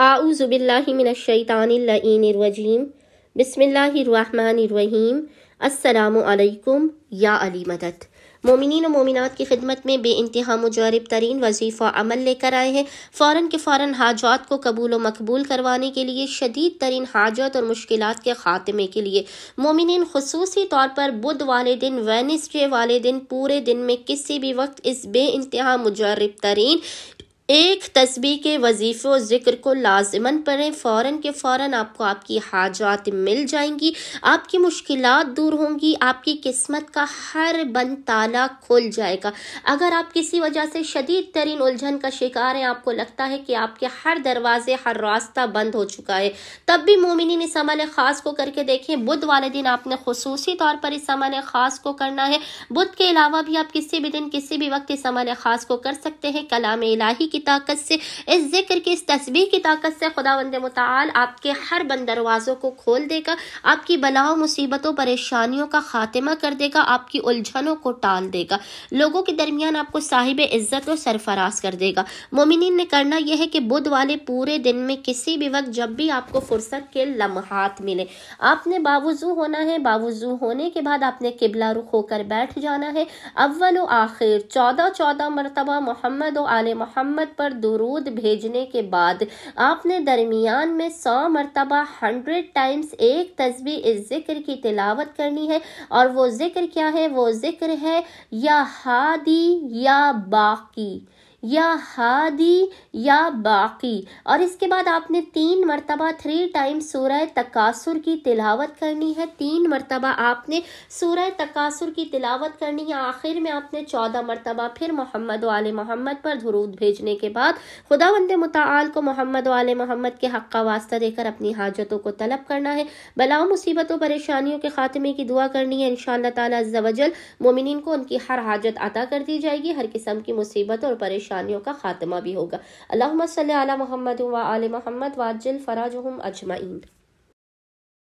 आऊज़बिल्लिमिनशैतानरजीम बसमीम असलकुम या अली मदद मोमिन मोमिनत की खिदमत में बे इंतहा मुजारब तरीन वजीफ़ा अमल लेकर आए हैं फ़ौर के फ़ौर हाजात को कबूल व मकबूल करवाने के लिए शदीद तरीन हाजत और मुश्किल के ख़ात्मे के लिए मोमिन खसूस तौर पर बुध वाले दिन वेनसडे वाले दिन पूरे दिन में किसी भी वक्त इस बे इंतहा मुजारब तरीन एक तस्बी के वजीफ़े और ज़िक्र को लाजमन पढ़ें फ़ौर के फ़ौर आपको आपकी हाजात मिल जाएंगी आपकी मुश्किल दूर होंगी आपकी किस्मत का हर बंद ताला खुल जाएगा अगर आप किसी वजह से शदीद तरीन उलझन का शिकार हैं आपको लगता है कि आपके हर दरवाजे हर रास्ता बंद हो चुका है तब भी मोमिन इस अमल ख़ास को करके देखें बुध वाले दिन आपने खसूसी तौर पर इस अमल ख़ास को करना है बुध के अलावा भी आप किसी भी दिन किसी भी वक्त इस अमल ख़ास को कर सकते हैं कलाम इलाही ताकत से इस जिक्र की इस तस्वीर की ताकत से खुदा वंद मताल आपके हर बंद दरवाज़ों को खोल देगा आपकी बलाओं मुसीबतों परेशानियों का खात्मा कर देगा आपकी उलझनों को टाल देगा लोगों के दरमियान आपको साहिब इज़्ज़त और सरफराज कर देगा मोमिन ने करना यह है कि बुध वाले पूरे दिन में किसी भी वक्त जब भी आपको फुर्सत के लम्हात मिले आपने बावजू होना है बावजू होने के बाद आपने किबला रुख होकर बैठ जाना है अव्वल आखिर चौदह चौदह मरतबा मोहम्मद आल मोहम्मद पर दुरूद भेजने के बाद आपने दरमियान में सौ मरतबा हंड्रेड टाइम्स एक तस्वीर इस ज़िक्र की तिलावत करनी है और वो ज़िक्र क्या है वो ज़िक्र है या हादी या बाकी या हादी या बाकी और इसके बाद आपने तीन मरतबा थ्री टाइम सूर्य तकासुर की तिलावत करनी है तीन मरतबा आपने सूर्य तकासुर की तिलावत करनी है आखिर में आपने चौदह मरतबा फिर मोहम्मद वाल मोहम्मद पर धरूद भेजने के बाद खुदा वंद मताल को मोहम्मद वाल मोहम्मद के हक़ का वास्ता देकर अपनी हाजतों को तलब करना है बलाओं मुसीबतों परेशानियों के खात्मे की दुआ करनी है इन शाह तजल मोमिन को उनकी हर हाजत अदा कर दी जाएगी हर किस्म की मुसीबत और परेशानी परेशानियों का खात्मा भी होगा अल्लाह सल मोहम्मद व आल महमद वाजिल फ़राज अजमाइन